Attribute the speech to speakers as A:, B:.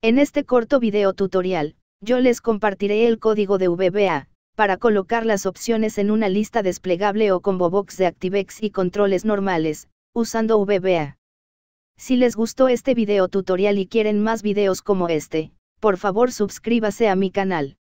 A: En este corto video tutorial, yo les compartiré el código de VBA, para colocar las opciones en una lista desplegable o combo box de ActiveX y controles normales, usando VBA. Si les gustó este video tutorial y quieren más videos como este, por favor suscríbase a mi canal.